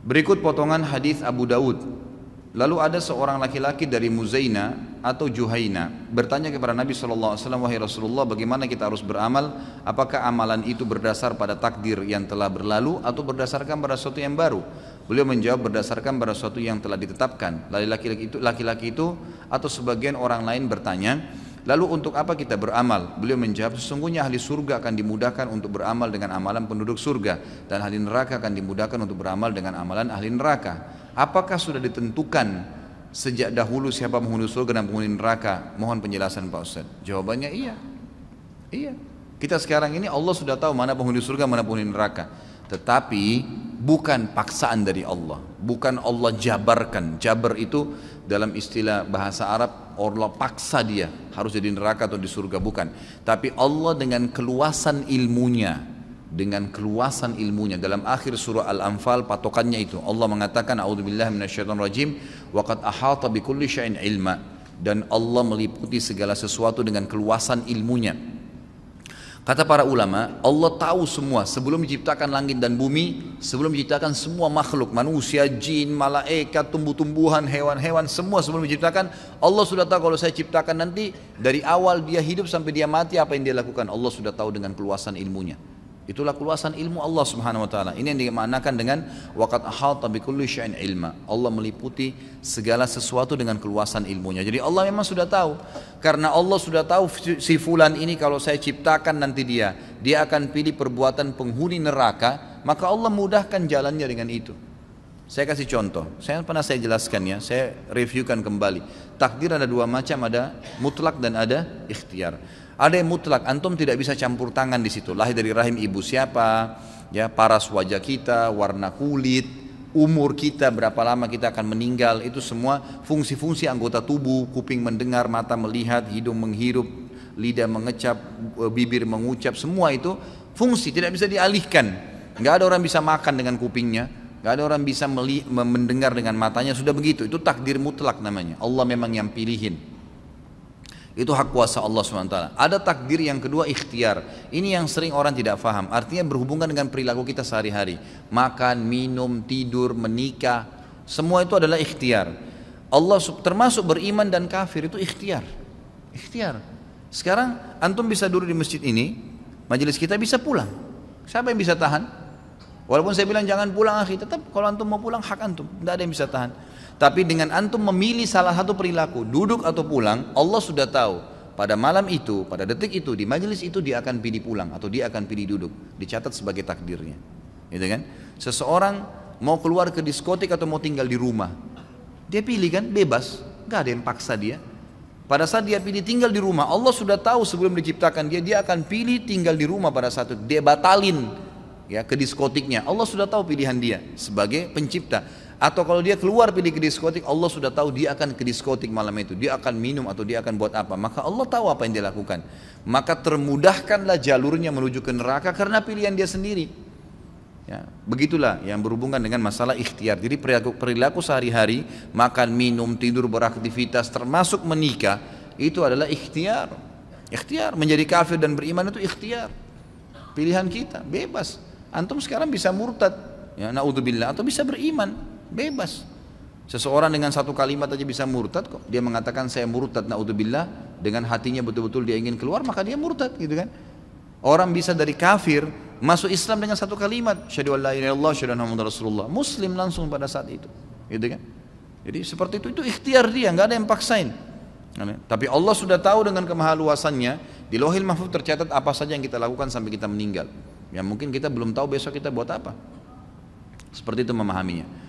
Berikut potongan hadis Abu Daud. Lalu ada seorang laki-laki dari Muzaina atau Juhaina bertanya kepada Nabi SAW, wahai Rasulullah bagaimana kita harus beramal? Apakah amalan itu berdasar pada takdir yang telah berlalu atau berdasarkan pada sesuatu yang baru? Beliau menjawab berdasarkan pada sesuatu yang telah ditetapkan. Lalu laki-laki itu, laki-laki itu atau sebagian orang lain bertanya, Lalu untuk apa kita beramal? Beliau menjawab, sesungguhnya ahli surga akan dimudahkan untuk beramal dengan amalan penduduk surga dan ahli neraka akan dimudahkan untuk beramal dengan amalan ahli neraka. Apakah sudah ditentukan sejak dahulu siapa penghuni surga dan penghuni neraka? Mohon penjelasan Pak Ustaz. Jawabannya iya. Iya. Kita sekarang ini Allah sudah tahu mana penghuni surga, mana penghuni neraka. Tetapi bukan paksaan dari Allah, bukan Allah jabarkan. Jabar itu dalam istilah bahasa Arab Allah paksa dia harus jadi neraka atau di surga bukan. Tapi Allah dengan keluasan ilmunya, dengan keluasan ilmunya dalam akhir surah Al-Anfal patokannya itu Allah mengatakan rajim minasyaitonirrajim waqad ahata bikulli syai'in ilma dan Allah meliputi segala sesuatu dengan keluasan ilmunya. Kata para ulama, Allah tahu semua sebelum menciptakan langit dan bumi, sebelum menciptakan semua makhluk, manusia, jin, malaikat, tumbuh-tumbuhan, hewan-hewan, semua sebelum diciptakan, Allah sudah tahu kalau saya ciptakan nanti dari awal dia hidup sampai dia mati apa yang dia lakukan, Allah sudah tahu dengan keluasan ilmunya. Itulah keluasan ilmu Allah Subhanahu wa taala. Ini yang dimaknakan dengan waqad ahata bi kulli syai'in ilma. Allah meliputi segala sesuatu dengan keluasan ilmunya. Jadi Allah memang sudah tahu. Karena Allah sudah tahu si fulan ini kalau saya ciptakan nanti dia, dia akan pilih perbuatan penghuni neraka, maka Allah mudahkan jalannya dengan itu. Saya kasih contoh. Saya pernah saya jelaskan ya, saya reviewkan kembali. Takdir ada dua macam, ada mutlak dan ada ikhtiar. Ada yang mutlak, antum tidak bisa campur tangan di situ. Lahir dari rahim ibu siapa, ya paras wajah kita, warna kulit, umur kita, berapa lama kita akan meninggal, itu semua fungsi-fungsi anggota tubuh, kuping mendengar, mata melihat, hidung menghirup, lidah mengecap, e, bibir mengucap, semua itu fungsi tidak bisa dialihkan. Nggak ada orang bisa makan dengan kupingnya, Gak ada orang bisa mendengar dengan matanya, sudah begitu. Itu takdir mutlak namanya. Allah memang yang pilihin. Itu hak kuasa Allah SWT. Ada takdir yang kedua ikhtiar. Ini yang sering orang tidak paham. Artinya berhubungan dengan perilaku kita sehari-hari. Makan, minum, tidur, menikah. Semua itu adalah ikhtiar. Allah termasuk beriman dan kafir itu ikhtiar. Ikhtiar. Sekarang antum bisa duduk di masjid ini, majelis kita bisa pulang. Siapa yang bisa tahan? Walaupun saya bilang jangan pulang akhi, tetap kalau antum mau pulang hak antum, tidak ada yang bisa tahan. Tapi dengan antum memilih salah satu perilaku, duduk atau pulang, Allah sudah tahu pada malam itu, pada detik itu, di majelis itu dia akan pilih pulang atau dia akan pilih duduk, dicatat sebagai takdirnya. Gitu kan? Seseorang mau keluar ke diskotik atau mau tinggal di rumah, dia pilih kan bebas, gak ada yang paksa dia. Pada saat dia pilih tinggal di rumah, Allah sudah tahu sebelum diciptakan dia, dia akan pilih tinggal di rumah pada saat itu. Dia batalin ya ke diskotiknya Allah sudah tahu pilihan dia sebagai pencipta atau kalau dia keluar pilih ke diskotik Allah sudah tahu dia akan ke diskotik malam itu dia akan minum atau dia akan buat apa maka Allah tahu apa yang dia lakukan maka termudahkanlah jalurnya menuju ke neraka karena pilihan dia sendiri ya, begitulah yang berhubungan dengan masalah ikhtiar jadi perilaku, perilaku sehari-hari makan minum tidur beraktivitas termasuk menikah itu adalah ikhtiar ikhtiar menjadi kafir dan beriman itu ikhtiar pilihan kita bebas Antum sekarang bisa murtad, ya naudzubillah atau bisa beriman, bebas. Seseorang dengan satu kalimat aja bisa murtad kok. Dia mengatakan saya murtad naudzubillah dengan hatinya betul-betul dia ingin keluar maka dia murtad gitu kan. Orang bisa dari kafir masuk Islam dengan satu kalimat syahadu la ilaha rasulullah. Muslim langsung pada saat itu. Gitu kan? Jadi seperti itu itu ikhtiar dia, nggak ada yang paksain. Tapi Allah sudah tahu dengan kemahaluasannya di lohil mahfud tercatat apa saja yang kita lakukan sampai kita meninggal. Ya mungkin kita belum tahu besok kita buat apa seperti itu memahaminya